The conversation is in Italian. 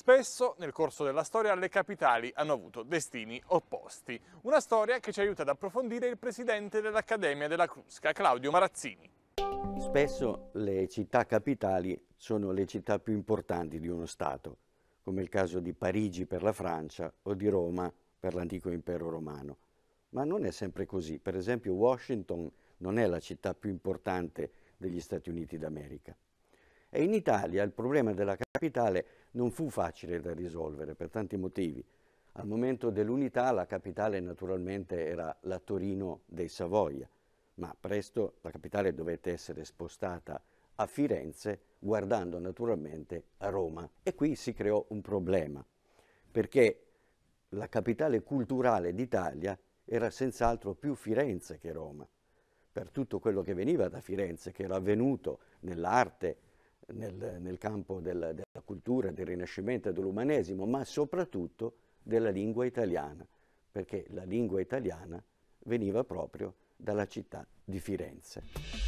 Spesso, nel corso della storia, le capitali hanno avuto destini opposti. Una storia che ci aiuta ad approfondire il presidente dell'Accademia della Crusca, Claudio Marazzini. Spesso le città capitali sono le città più importanti di uno Stato, come il caso di Parigi per la Francia o di Roma per l'antico impero romano. Ma non è sempre così. Per esempio Washington non è la città più importante degli Stati Uniti d'America. E in Italia il problema della capitale non fu facile da risolvere per tanti motivi. Al momento dell'unità la capitale naturalmente era la Torino dei Savoia, ma presto la capitale dovette essere spostata a Firenze guardando naturalmente a Roma. E qui si creò un problema, perché la capitale culturale d'Italia era senz'altro più Firenze che Roma, per tutto quello che veniva da Firenze, che era avvenuto nell'arte, nel, nel campo della, della cultura, del rinascimento e dell'umanesimo, ma soprattutto della lingua italiana, perché la lingua italiana veniva proprio dalla città di Firenze.